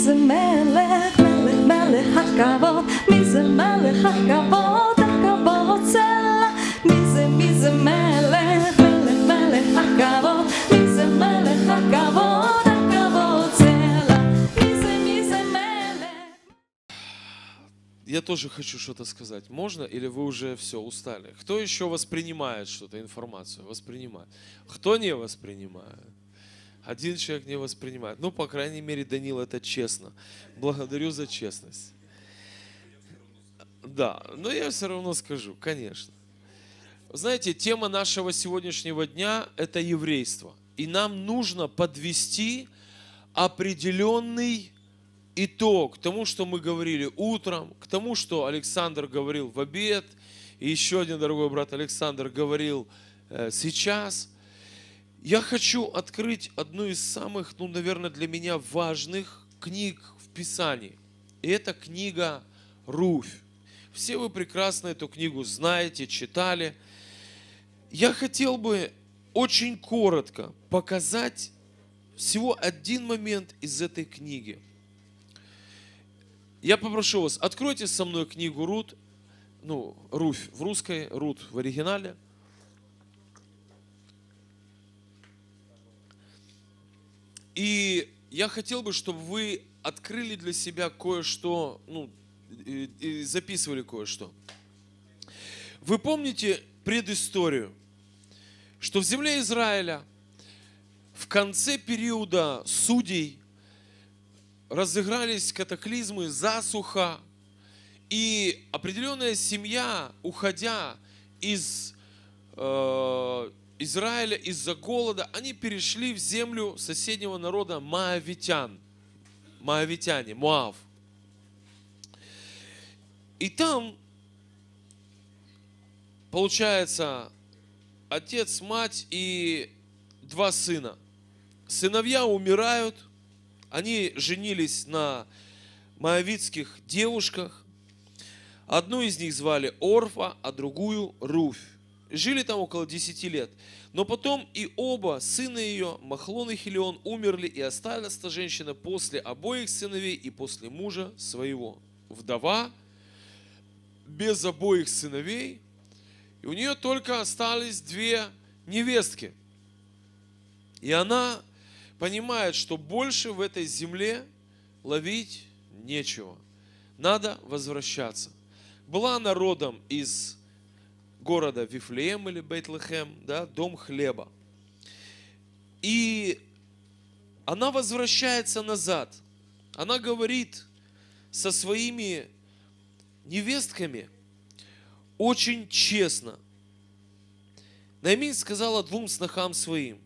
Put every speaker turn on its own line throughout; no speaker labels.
מי זה מלך, מלך מלך הכבוד, מי זה מלך הכבוד, הכבוד סלע, מי זה מי זה מלך, מלך מלך הכבוד, מי זה מלך הכבוד, Я тоже хочу что-то сказать. Можно или вы уже все устали? Кто еще воспринимает что-то, информацию? Воспринимает. Кто не воспринимает? Один человек не воспринимает. Ну, по крайней мере, Данил, это честно. Благодарю за честность. Да, но я все равно скажу, конечно. Знаете, тема нашего сегодняшнего дня – это еврейство. И нам нужно подвести определенный итог к тому, что мы говорили утром, к тому, что Александр говорил в обед, и еще один дорогой брат Александр говорил э, сейчас – я хочу открыть одну из самых, ну, наверное, для меня важных книг в Писании. И это книга Руфь. Все вы прекрасно эту книгу знаете, читали. Я хотел бы очень коротко показать всего один момент из этой книги. Я попрошу вас, откройте со мной книгу Рут, ну, Руфь в русской, Рут в оригинале – И я хотел бы, чтобы вы открыли для себя кое-что, ну, и, записывали кое-что. Вы помните предысторию, что в земле Израиля в конце периода судей разыгрались катаклизмы, засуха, и определенная семья, уходя из э, Израиля из-за голода, они перешли в землю соседнего народа Моавитян. Моавитяне, Моав. И там, получается, отец, мать и два сына. Сыновья умирают, они женились на моавитских девушках. Одну из них звали Орфа, а другую Руфь. Жили там около 10 лет. Но потом и оба сына ее, Махлон и Хелион, умерли, и осталась эта женщина после обоих сыновей и после мужа своего. Вдова, без обоих сыновей, и у нее только остались две невестки. И она понимает, что больше в этой земле ловить нечего. Надо возвращаться. Была она родом из города Вифлеем или Бейтлехем, да, дом хлеба. И она возвращается назад. Она говорит со своими невестками очень честно. Наимин сказала двум снохам своим,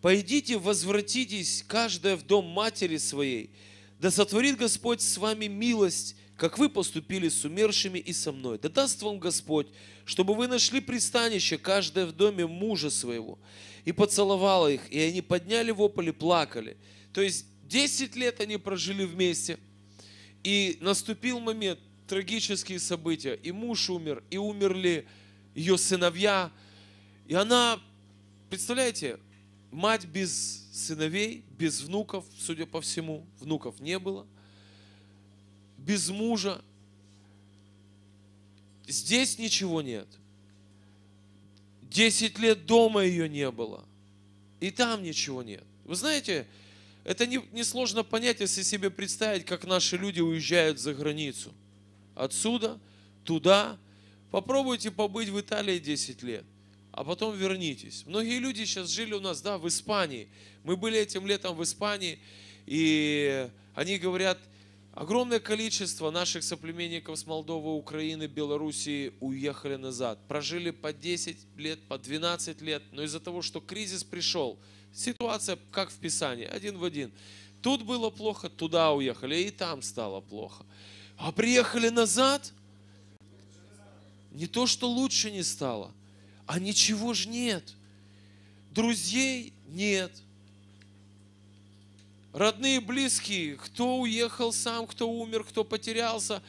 «Пойдите, возвратитесь, каждая в дом матери своей, да сотворит Господь с вами милость, как вы поступили с умершими и со мной. Да даст вам Господь, чтобы вы нашли пристанище, каждое в доме мужа своего. И поцеловала их, и они подняли вопль и плакали. То есть 10 лет они прожили вместе, и наступил момент, трагические события. И муж умер, и умерли ее сыновья. И она, представляете, мать без сыновей, без внуков, судя по всему, внуков не было, без мужа. Здесь ничего нет. Десять лет дома ее не было. И там ничего нет. Вы знаете, это несложно не, не понять, если себе представить, как наши люди уезжают за границу. Отсюда, туда. Попробуйте побыть в Италии 10 лет а потом вернитесь. Многие люди сейчас жили у нас, да, в Испании. Мы были этим летом в Испании, и они говорят, огромное количество наших соплеменников с Молдовы, Украины, Белоруссии уехали назад. Прожили по 10 лет, по 12 лет, но из-за того, что кризис пришел, ситуация как в Писании, один в один. Тут было плохо, туда уехали, и там стало плохо. А приехали назад, не то, что лучше не стало, а ничего же нет. Друзей нет. Родные, близкие, кто уехал сам, кто умер, кто потерялся.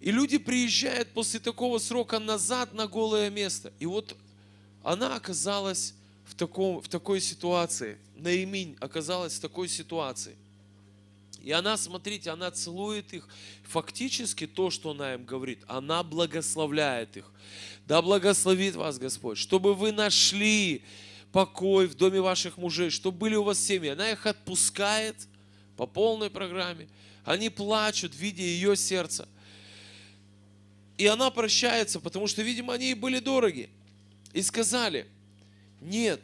И люди приезжают после такого срока назад на голое место. И вот она оказалась в, таком, в такой ситуации. Наиминь оказалась в такой ситуации. И она, смотрите, она целует их. Фактически то, что она им говорит, она благословляет их. Да благословит вас Господь, чтобы вы нашли покой в доме ваших мужей, чтобы были у вас семьи. Она их отпускает по полной программе. Они плачут, видя ее сердце. И она прощается, потому что, видимо, они ей были дороги. И сказали, нет,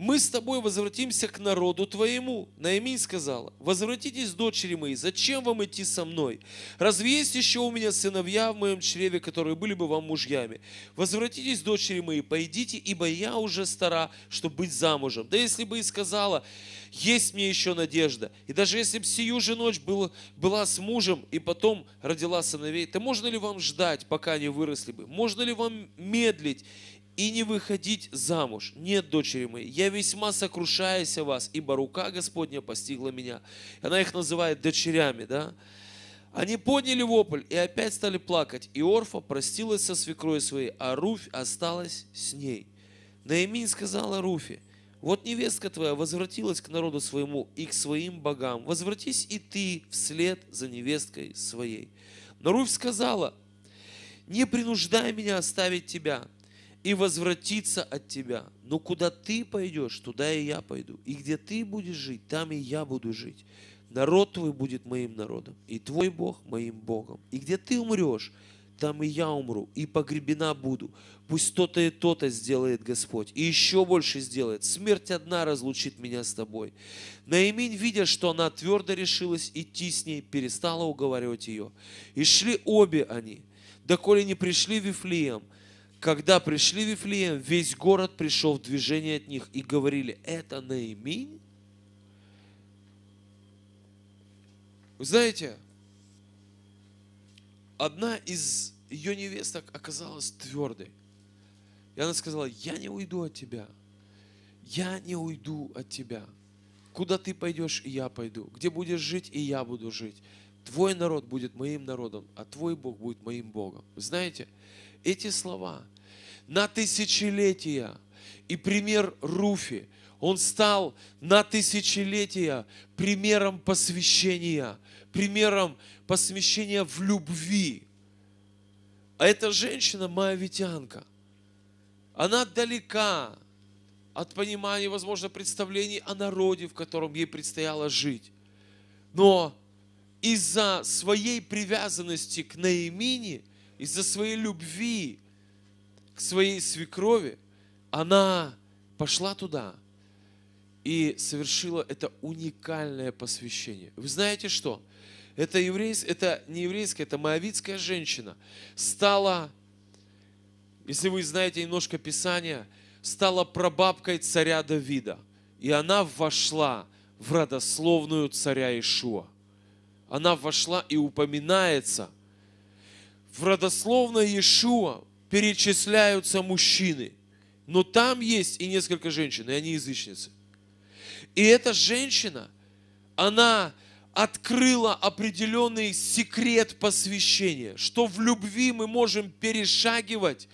мы с тобой возвратимся к народу твоему. Наимин сказала, возвратитесь, дочери мои, зачем вам идти со мной? Разве есть еще у меня сыновья в моем чреве, которые были бы вам мужьями? Возвратитесь, дочери мои, пойдите, ибо я уже стара, чтобы быть замужем. Да если бы и сказала, есть мне еще надежда. И даже если бы сию же ночь был, была с мужем и потом родила сыновей, то можно ли вам ждать, пока они выросли бы? Можно ли вам медлить и не выходить замуж. Нет, дочери мои, я весьма сокрушаюсь о вас, ибо рука Господня постигла меня. Она их называет дочерями, да? Они подняли вопль и опять стали плакать. И Орфа простилась со свекрой своей, а Руфь осталась с ней. Наимин сказала Руфе, вот невестка твоя возвратилась к народу своему и к своим богам. Возвратись и ты вслед за невесткой своей. Но Руфь сказала, не принуждай меня оставить тебя, и возвратиться от тебя. Но куда ты пойдешь, туда и я пойду. И где ты будешь жить, там и я буду жить. Народ твой будет моим народом, и твой Бог моим Богом. И где ты умрешь, там и я умру, и погребена буду. Пусть то-то и то-то сделает Господь, и еще больше сделает. Смерть одна разлучит меня с тобой. Наимень видя, что она твердо решилась идти с ней, перестала уговаривать ее. И шли обе они, доколе не пришли в Вифлеем – когда пришли в Вифлеем, весь город пришел в движение от них и говорили, это Наиминь? Вы знаете, одна из ее невесток оказалась твердой. И она сказала, я не уйду от тебя. Я не уйду от тебя. Куда ты пойдешь, и я пойду. Где будешь жить, и я буду жить. Твой народ будет моим народом, а твой Бог будет моим Богом. Вы знаете, эти слова на тысячелетия. И пример Руфи, он стал на тысячелетия примером посвящения, примером посвящения в любви. А эта женщина моавитянка, она далека от понимания, возможно, представлений о народе, в котором ей предстояло жить. Но из-за своей привязанности к Наимине – из-за своей любви к своей свекрови, она пошла туда и совершила это уникальное посвящение. Вы знаете что? Это, еврейс, это не еврейская, это моавитская женщина стала, если вы знаете немножко Писания, стала прабабкой царя Давида. И она вошла в родословную царя Ишуа. Она вошла и упоминается – в родословной Иешуа перечисляются мужчины, но там есть и несколько женщин, и они язычницы. И эта женщина, она открыла определенный секрет посвящения, что в любви мы можем перешагивать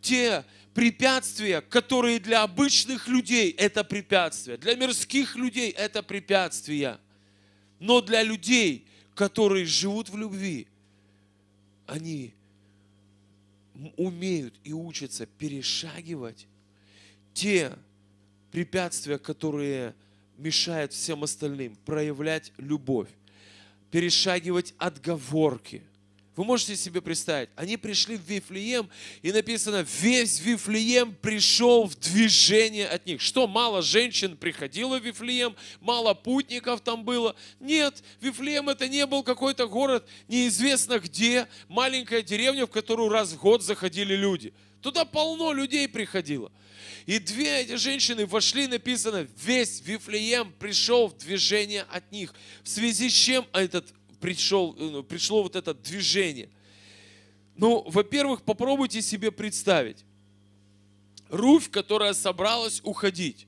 те препятствия, которые для обычных людей это препятствия, для мирских людей это препятствия, но для людей, которые живут в любви – они умеют и учатся перешагивать те препятствия, которые мешают всем остальным, проявлять любовь, перешагивать отговорки – вы можете себе представить, они пришли в Вифлеем, и написано, весь Вифлеем пришел в движение от них. Что, мало женщин приходило в Вифлеем, мало путников там было? Нет, Вифлеем это не был какой-то город, неизвестно где, маленькая деревня, в которую раз в год заходили люди. Туда полно людей приходило. И две эти женщины вошли, написано, весь Вифлеем пришел в движение от них. В связи с чем этот пришел, э, ну, пришло вот это движение. Ну, во-первых, попробуйте себе представить. Руфь, которая собралась уходить.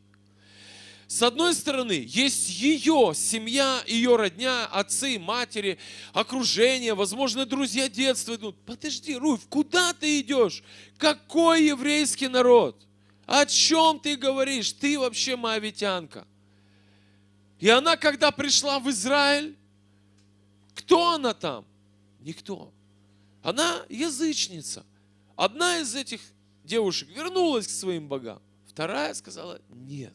С одной стороны, есть ее семья, ее родня, отцы, матери, окружение, возможно, друзья детства. Идут. Подожди, Руфь, куда ты идешь? Какой еврейский народ? О чем ты говоришь? Ты вообще моавитянка. И она, когда пришла в Израиль, кто она там? Никто. Она язычница. Одна из этих девушек вернулась к своим богам. Вторая сказала нет.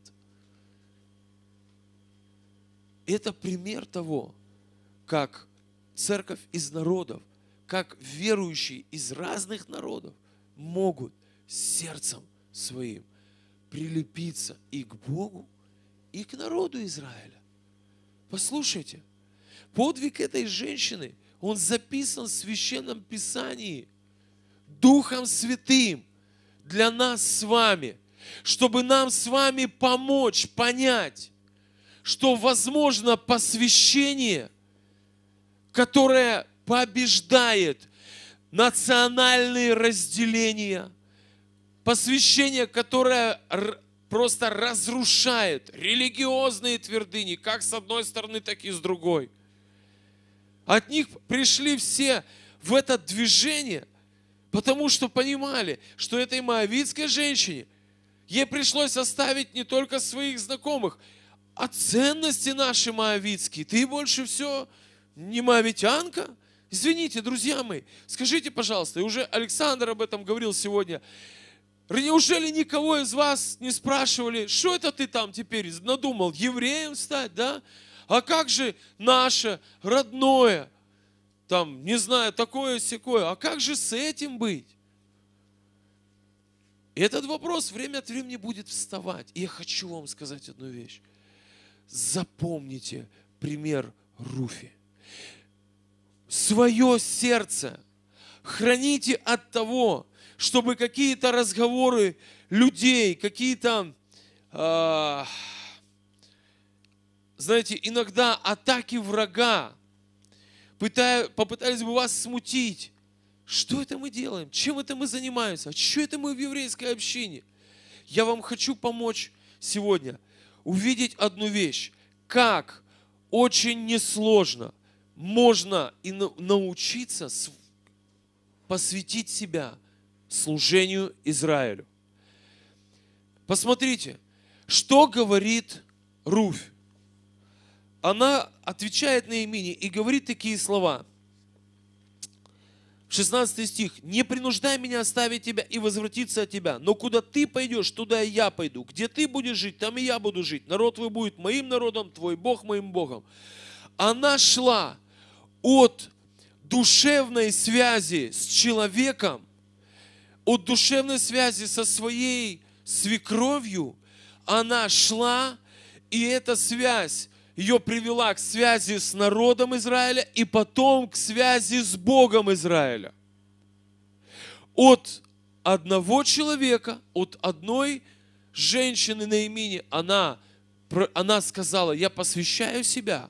Это пример того, как церковь из народов, как верующие из разных народов могут сердцем своим прилепиться и к Богу, и к народу Израиля. Послушайте, Подвиг этой женщины, он записан в Священном Писании Духом Святым для нас с вами, чтобы нам с вами помочь понять, что возможно посвящение, которое побеждает национальные разделения, посвящение, которое просто разрушает религиозные твердыни, как с одной стороны, так и с другой – от них пришли все в это движение, потому что понимали, что этой моавитской женщине ей пришлось оставить не только своих знакомых, а ценности наши моавитские. Ты больше все не моавитянка? Извините, друзья мои, скажите, пожалуйста, и уже Александр об этом говорил сегодня, Неужели никого из вас не спрашивали, что это ты там теперь надумал, евреем стать, да? а как же наше родное, там, не знаю, такое секое, а как же с этим быть? И этот вопрос время от времени будет вставать. И я хочу вам сказать одну вещь. Запомните пример Руфи. Свое сердце храните от того, чтобы какие-то разговоры людей, какие-то... Э, знаете, иногда атаки врага пытая, попытались бы вас смутить. Что это мы делаем? Чем это мы занимаемся? А что это мы в еврейской общине? Я вам хочу помочь сегодня увидеть одну вещь. Как очень несложно можно и научиться посвятить себя служению Израилю. Посмотрите, что говорит Руфь она отвечает на имени и говорит такие слова. 16 стих. «Не принуждай меня оставить тебя и возвратиться от тебя, но куда ты пойдешь, туда и я пойду. Где ты будешь жить, там и я буду жить. Народ твой будет моим народом, твой Бог моим Богом». Она шла от душевной связи с человеком, от душевной связи со своей свекровью, она шла, и эта связь ее привела к связи с народом Израиля и потом к связи с Богом Израиля. От одного человека, от одной женщины на имени, она, она сказала, я посвящаю себя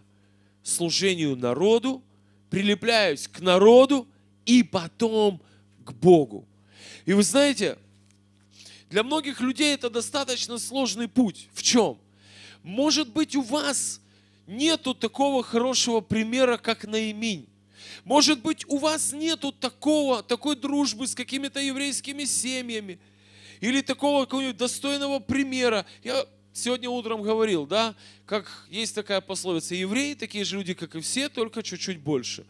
служению народу, прилепляюсь к народу и потом к Богу. И вы знаете, для многих людей это достаточно сложный путь. В чем? Может быть, у вас нету такого хорошего примера, как Наиминь. Может быть, у вас нету такого, такой дружбы с какими-то еврейскими семьями или такого какого-нибудь достойного примера. Я сегодня утром говорил, да, как есть такая пословица, евреи такие же люди, как и все, только чуть-чуть больше.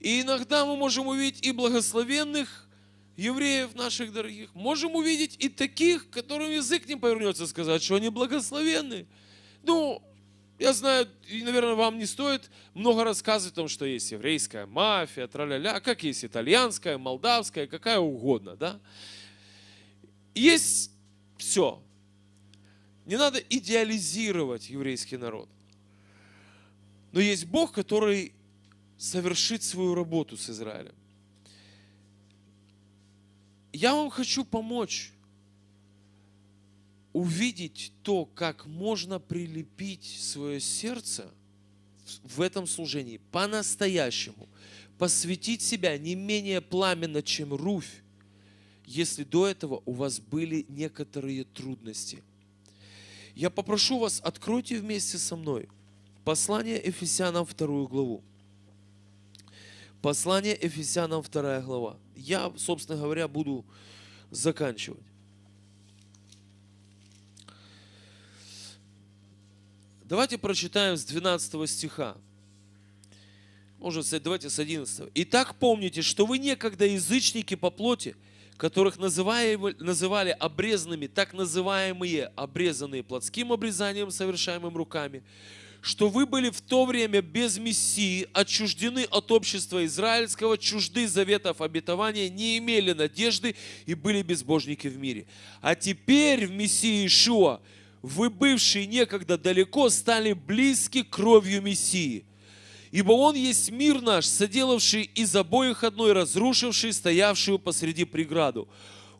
И иногда мы можем увидеть и благословенных евреев наших дорогих, можем увидеть и таких, которым язык не повернется сказать, что они благословенны. Ну, я знаю, и, наверное, вам не стоит много рассказывать о том, что есть еврейская мафия, траля-ля, а как есть итальянская, молдавская, какая угодно, да? Есть все. Не надо идеализировать еврейский народ. Но есть Бог, который совершит свою работу с Израилем. Я вам хочу помочь увидеть то, как можно прилепить свое сердце в этом служении по-настоящему, посвятить себя не менее пламенно, чем Руфь, если до этого у вас были некоторые трудности. Я попрошу вас, откройте вместе со мной послание Ефесянам 2 главу. Послание Ефесянам 2 глава. Я, собственно говоря, буду заканчивать. Давайте прочитаем с 12 стиха. Может сказать, давайте с 11. «Итак помните, что вы некогда язычники по плоти, которых называли, называли обрезанными, так называемые обрезанные плотским обрезанием, совершаемым руками, что вы были в то время без Мессии, отчуждены от общества израильского, чужды заветов обетования, не имели надежды и были безбожники в мире. А теперь в Мессии Ишуа – вы, бывшие некогда далеко, стали близки кровью Мессии. Ибо Он есть мир наш, соделавший из обоих одной, разрушивший стоявшую посреди преграду,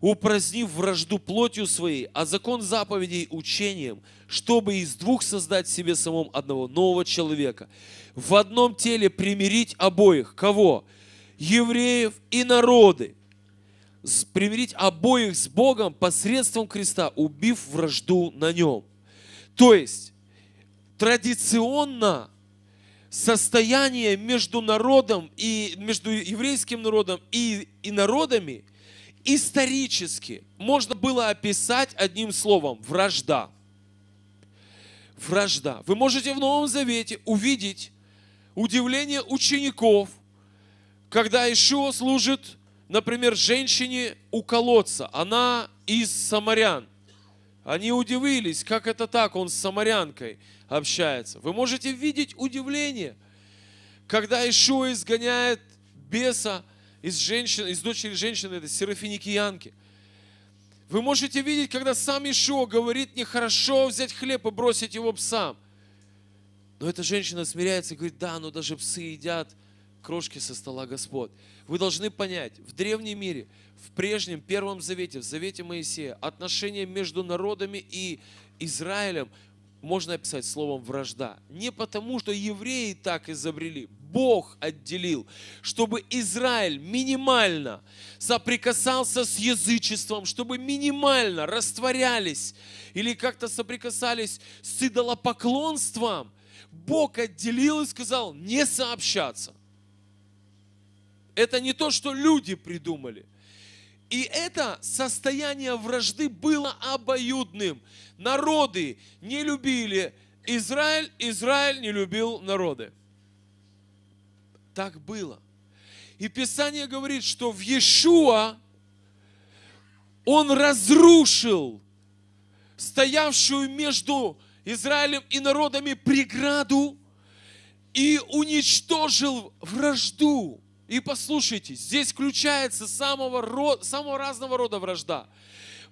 упразднив вражду плотью своей, а закон заповедей учением, чтобы из двух создать себе самом одного нового человека. В одном теле примирить обоих. Кого? Евреев и народы – примирить обоих с Богом посредством креста, убив вражду на нем. То есть, традиционно состояние между народом и между еврейским народом и, и народами исторически можно было описать одним словом – вражда. Вражда. Вы можете в Новом Завете увидеть удивление учеников, когда еще служит – например, женщине у колодца, она из самарян. Они удивились, как это так, он с самарянкой общается. Вы можете видеть удивление, когда Ишуа изгоняет беса из, женщин, из дочери женщины, это серафиникиянки. Вы можете видеть, когда сам Ишуа говорит, нехорошо взять хлеб и бросить его псам. Но эта женщина смиряется и говорит, да, но даже псы едят крошки со стола Господь. Вы должны понять, в древнем мире, в прежнем Первом Завете, в Завете Моисея, отношения между народами и Израилем можно описать словом вражда. Не потому, что евреи так изобрели, Бог отделил, чтобы Израиль минимально соприкасался с язычеством, чтобы минимально растворялись или как-то соприкасались с идолопоклонством. Бог отделил и сказал не сообщаться. Это не то, что люди придумали. И это состояние вражды было обоюдным. Народы не любили Израиль, Израиль не любил народы. Так было. И Писание говорит, что в Иешуа он разрушил стоявшую между Израилем и народами преграду и уничтожил вражду. И послушайте, здесь включается самого, самого разного рода вражда.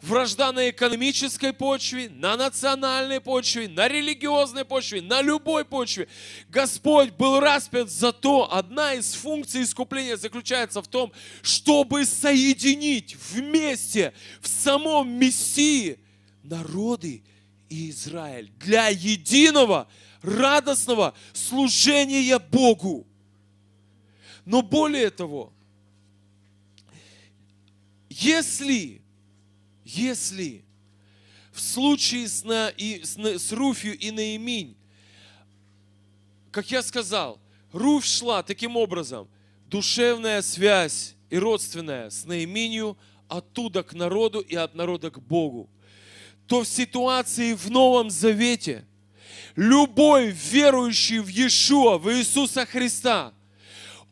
Вражда на экономической почве, на национальной почве, на религиозной почве, на любой почве. Господь был распят за то, одна из функций искупления заключается в том, чтобы соединить вместе в самом Мессии народы и Израиль для единого радостного служения Богу. Но более того, если, если в случае с, на, и, с, с Руфью и Наиминь, как я сказал, руф шла таким образом, душевная связь и родственная с Наиминью оттуда к народу и от народа к Богу, то в ситуации в Новом Завете любой верующий в Иешуа, в Иисуса Христа –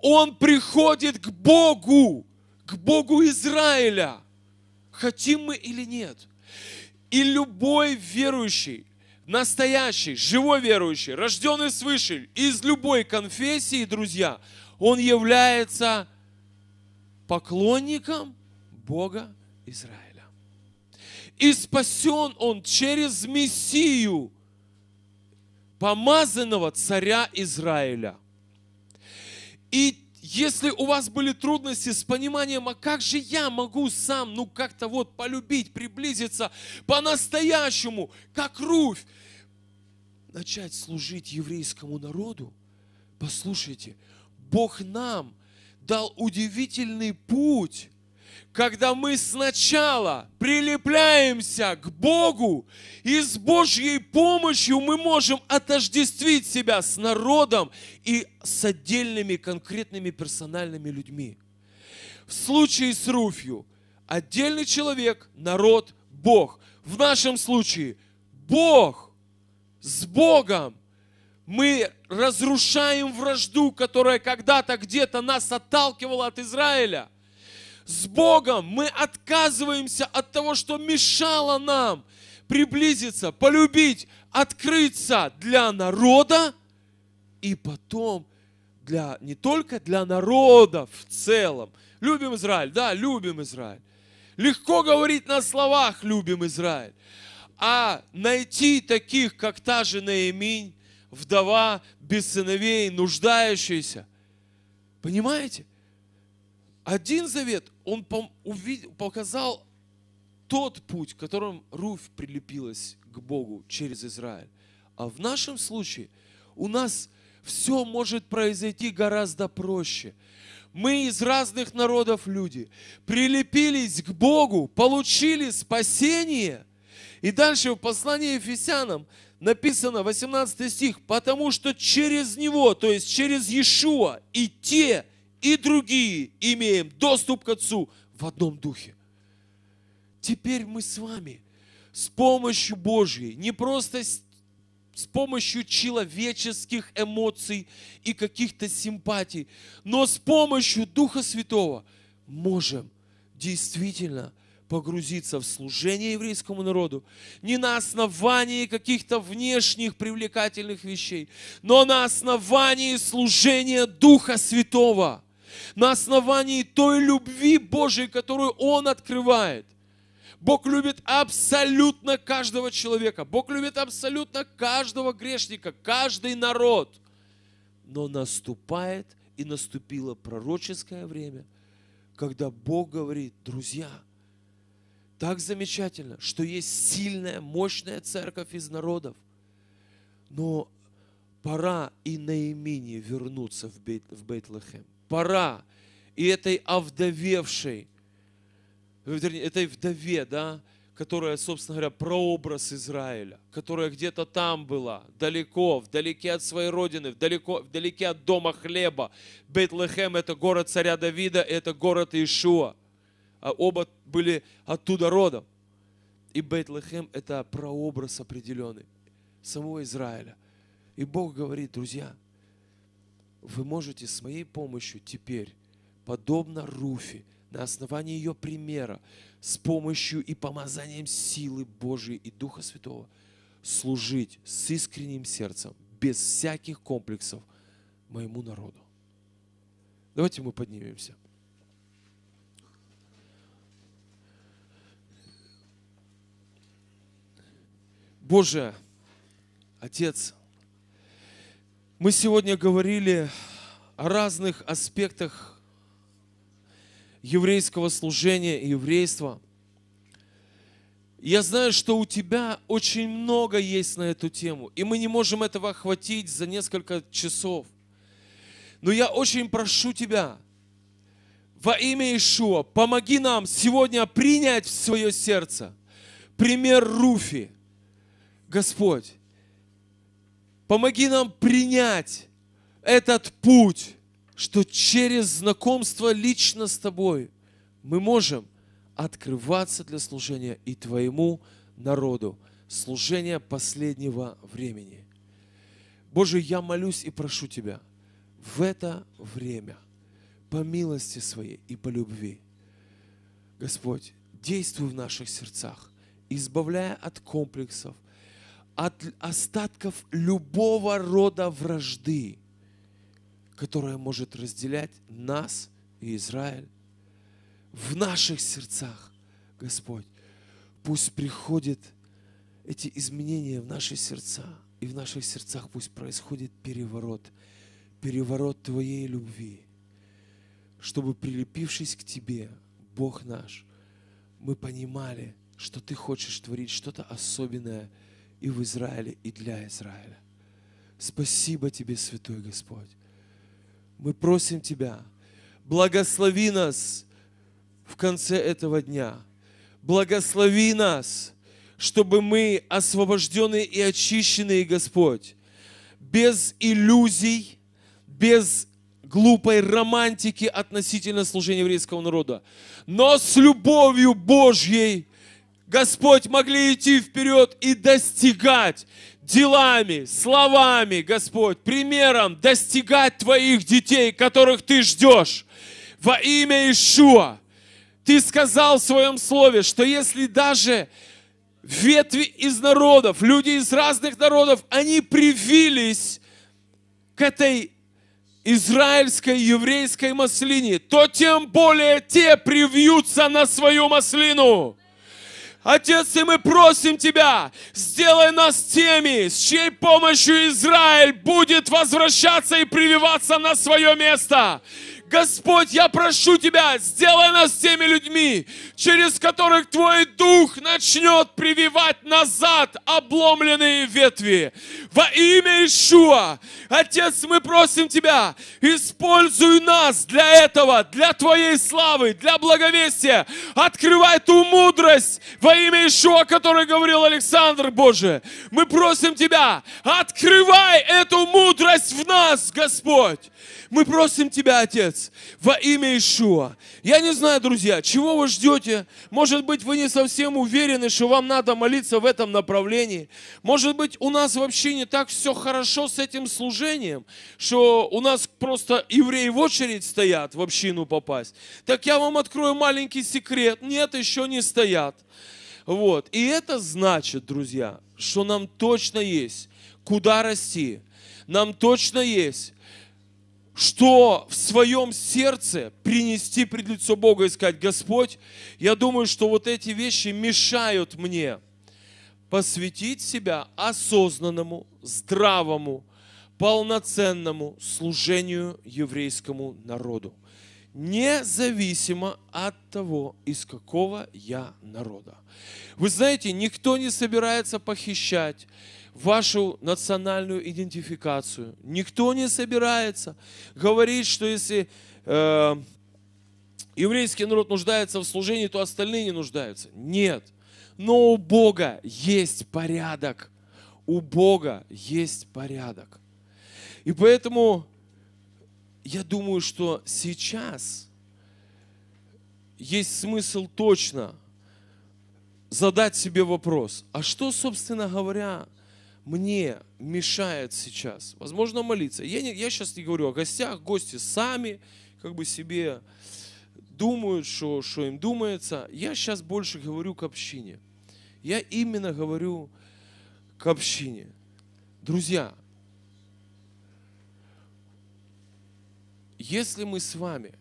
он приходит к Богу, к Богу Израиля, хотим мы или нет. И любой верующий, настоящий, живой верующий, рожденный свыше, из любой конфессии, друзья, он является поклонником Бога Израиля. И спасен он через Мессию, помазанного царя Израиля – и если у вас были трудности с пониманием, а как же я могу сам, ну как-то вот полюбить, приблизиться по-настоящему, как Руфь, начать служить еврейскому народу, послушайте, Бог нам дал удивительный путь когда мы сначала прилепляемся к Богу, и с Божьей помощью мы можем отождествить себя с народом и с отдельными конкретными персональными людьми. В случае с Руфью отдельный человек, народ, Бог. В нашем случае Бог с Богом. Мы разрушаем вражду, которая когда-то где-то нас отталкивала от Израиля – с Богом, мы отказываемся от того, что мешало нам приблизиться, полюбить, открыться для народа и потом для, не только для народа в целом. Любим Израиль, да, любим Израиль. Легко говорить на словах «любим Израиль», а найти таких, как та же Наиминь, вдова, без сыновей, нуждающаяся. Понимаете? Один завет, он показал тот путь, которым Руфь прилепилась к Богу через Израиль. А в нашем случае у нас все может произойти гораздо проще. Мы из разных народов люди прилепились к Богу, получили спасение. И дальше в послании Ефесянам написано 18 стих, потому что через Него, то есть через Иешуа и те, и другие имеем доступ к Отцу в одном духе. Теперь мы с вами с помощью Божьей, не просто с, с помощью человеческих эмоций и каких-то симпатий, но с помощью Духа Святого можем действительно погрузиться в служение еврейскому народу, не на основании каких-то внешних привлекательных вещей, но на основании служения Духа Святого на основании той любви Божией, которую Он открывает. Бог любит абсолютно каждого человека. Бог любит абсолютно каждого грешника, каждый народ. Но наступает и наступило пророческое время, когда Бог говорит, друзья, так замечательно, что есть сильная, мощная церковь из народов, но пора и наименее вернуться в, Бейт, в Бейтлехем пора и этой овдовевшей, вернее, этой вдове, да, которая, собственно говоря, прообраз Израиля, которая где-то там была, далеко, вдалеке от своей родины, вдалеко, вдалеке от дома хлеба. Бетлехем – это город царя Давида, это город Иешуа. А оба были оттуда родом. И Бетлехем – это прообраз определенный самого Израиля. И Бог говорит, друзья – вы можете с моей помощью теперь, подобно Руфи, на основании ее примера, с помощью и помазанием силы Божией и Духа Святого, служить с искренним сердцем, без всяких комплексов моему народу. Давайте мы поднимемся. Боже, Отец, мы сегодня говорили о разных аспектах еврейского служения и еврейства. Я знаю, что у тебя очень много есть на эту тему, и мы не можем этого охватить за несколько часов. Но я очень прошу тебя, во имя Иешуа, помоги нам сегодня принять в свое сердце пример Руфи. Господь, Помоги нам принять этот путь, что через знакомство лично с Тобой мы можем открываться для служения и Твоему народу, служения последнего времени. Боже, я молюсь и прошу Тебя в это время, по милости Своей и по любви, Господь, действуй в наших сердцах, избавляя от комплексов, от остатков любого рода вражды, которая может разделять нас и Израиль в наших сердцах, Господь. Пусть приходят эти изменения в наши сердца, и в наших сердцах пусть происходит переворот, переворот Твоей любви, чтобы, прилепившись к Тебе, Бог наш, мы понимали, что Ты хочешь творить что-то особенное – и в Израиле, и для Израиля. Спасибо Тебе, Святой Господь. Мы просим Тебя, благослови нас в конце этого дня. Благослови нас, чтобы мы, освобожденные и очищенные, Господь, без иллюзий, без глупой романтики относительно служения еврейского народа, но с любовью Божьей, Господь, могли идти вперед и достигать делами, словами, Господь, примером, достигать Твоих детей, которых Ты ждешь во имя Ишуа. Ты сказал в своем слове, что если даже ветви из народов, люди из разных народов, они привились к этой израильской, еврейской маслине, то тем более те привьются на свою маслину. Отец, и мы просим Тебя, сделай нас теми, с чьей помощью Израиль будет возвращаться и прививаться на свое место. Господь, я прошу Тебя, сделай нас теми людьми, через которых Твой Дух начнет прививать назад обломленные ветви. Во имя Ишуа, Отец, мы просим Тебя, используй нас для этого, для Твоей славы, для благовестия. Открывай ту мудрость во имя Ишуа, о которой говорил Александр, Боже. Мы просим Тебя, открывай эту мудрость в нас, Господь. Мы просим Тебя, Отец, Отец, во имя Ишуа. Я не знаю, друзья, чего вы ждете? Может быть, вы не совсем уверены, что вам надо молиться в этом направлении. Может быть, у нас вообще не так все хорошо с этим служением, что у нас просто евреи в очередь стоят в общину попасть. Так я вам открою маленький секрет. Нет, еще не стоят. Вот. И это значит, друзья, что нам точно есть куда расти. Нам точно есть что в своем сердце принести пред лицо Бога и сказать, Господь, я думаю, что вот эти вещи мешают мне посвятить себя осознанному, здравому, полноценному служению еврейскому народу, независимо от того, из какого я народа. Вы знаете, никто не собирается похищать, вашу национальную идентификацию. Никто не собирается говорить, что если э, еврейский народ нуждается в служении, то остальные не нуждаются. Нет. Но у Бога есть порядок. У Бога есть порядок. И поэтому я думаю, что сейчас есть смысл точно задать себе вопрос, а что, собственно говоря, мне мешает сейчас, возможно, молиться. Я, не, я сейчас не говорю о гостях, гости сами как бы себе думают, что, что им думается. Я сейчас больше говорю к общине. Я именно говорю к общине. Друзья, если мы с вами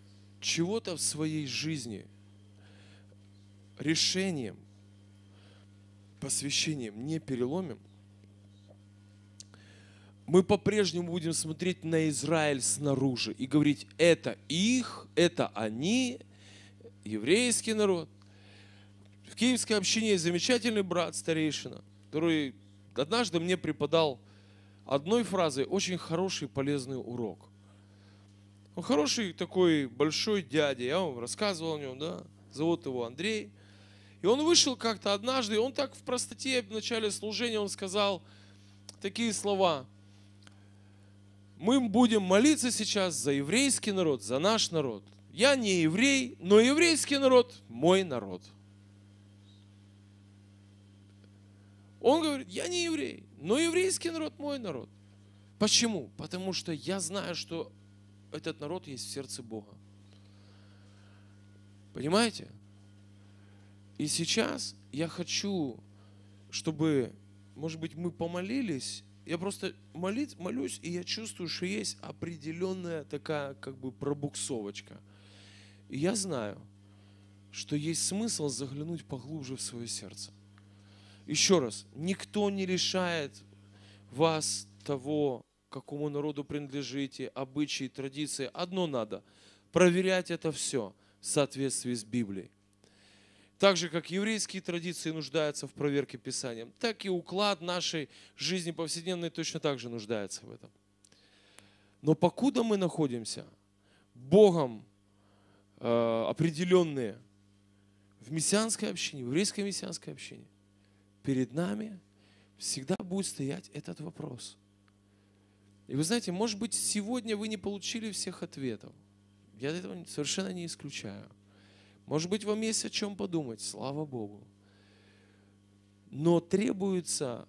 чего-то в своей жизни решением, посвящением не переломим – мы по-прежнему будем смотреть на Израиль снаружи и говорить, это их, это они, еврейский народ. В киевской общине есть замечательный брат старейшина, который однажды мне преподал одной фразой очень хороший полезный урок. Он хороший такой большой дядя, я вам рассказывал о нем, да, зовут его Андрей. И он вышел как-то однажды, он так в простоте в начале служения, он сказал такие слова – мы будем молиться сейчас за еврейский народ, за наш народ. Я не еврей, но еврейский народ – мой народ. Он говорит, я не еврей, но еврейский народ – мой народ. Почему? Потому что я знаю, что этот народ есть в сердце Бога. Понимаете? И сейчас я хочу, чтобы, может быть, мы помолились я просто молить, молюсь, и я чувствую, что есть определенная такая как бы пробуксовочка. И я знаю, что есть смысл заглянуть поглубже в свое сердце. Еще раз, никто не решает вас того, какому народу принадлежите, обычаи, традиции. Одно надо – проверять это все в соответствии с Библией. Так же, как еврейские традиции нуждаются в проверке Писанием, так и уклад нашей жизни повседневной точно так же нуждается в этом. Но покуда мы находимся Богом э, определенные в мессианской общине, в еврейской мессианской общине, перед нами всегда будет стоять этот вопрос. И вы знаете, может быть, сегодня вы не получили всех ответов. Я этого совершенно не исключаю. Может быть, вам есть о чем подумать, слава Богу. Но требуется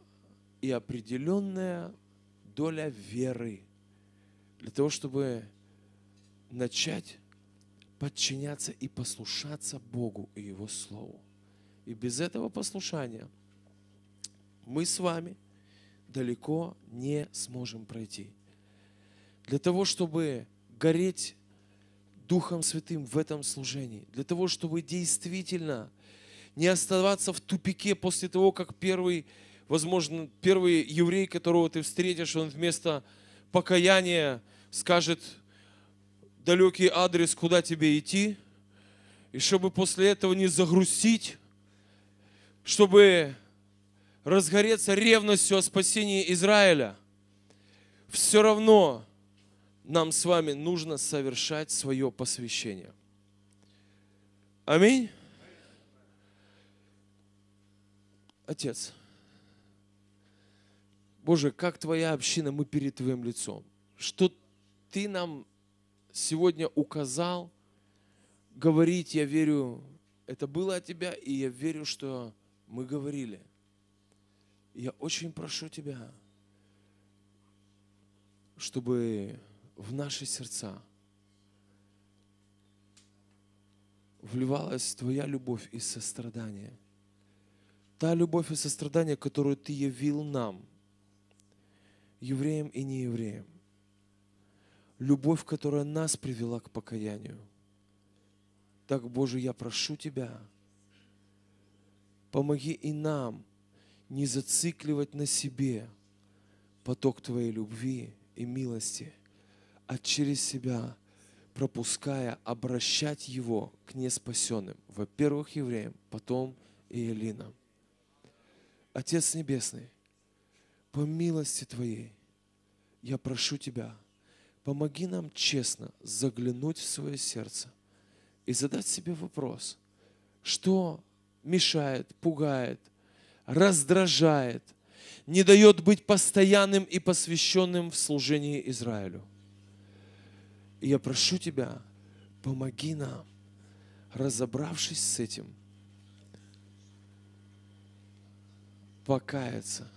и определенная доля веры для того, чтобы начать подчиняться и послушаться Богу и Его Слову. И без этого послушания мы с вами далеко не сможем пройти. Для того, чтобы гореть Духом Святым в этом служении, для того, чтобы действительно не оставаться в тупике после того, как первый, возможно, первый еврей, которого ты встретишь, он вместо покаяния скажет далекий адрес, куда тебе идти, и чтобы после этого не загрустить, чтобы разгореться ревностью о спасении Израиля, все равно – нам с вами нужно совершать свое посвящение. Аминь. Отец, Боже, как Твоя община, мы перед Твоим лицом. Что Ты нам сегодня указал говорить, я верю, это было от Тебя, и я верю, что мы говорили. Я очень прошу Тебя, чтобы в наши сердца вливалась Твоя любовь и сострадание. Та любовь и сострадание, которую Ты явил нам, евреям и неевреям. Любовь, которая нас привела к покаянию. Так, Боже, я прошу Тебя, помоги и нам не зацикливать на себе поток Твоей любви и милости – а через себя, пропуская, обращать его к неспасенным. Во-первых, евреям, потом и иелинам. Отец Небесный, по милости Твоей, я прошу Тебя, помоги нам честно заглянуть в свое сердце и задать себе вопрос, что мешает, пугает, раздражает, не дает быть постоянным и посвященным в служении Израилю – и я прошу Тебя, помоги нам, разобравшись с этим, покаяться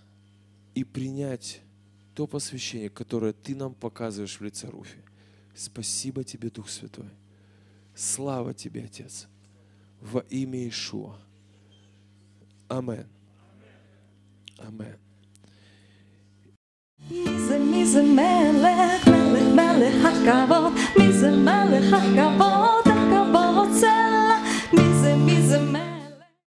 и принять то посвящение, которое Ты нам показываешь в лице Руфи. Спасибо Тебе, Дух Святой. Слава Тебе, Отец. Во имя Ишуа. Амен. Амен. He's a, he's a man like להכבות? מי זה מה להכבות? הכבות סלע? מי זה מי זה מה?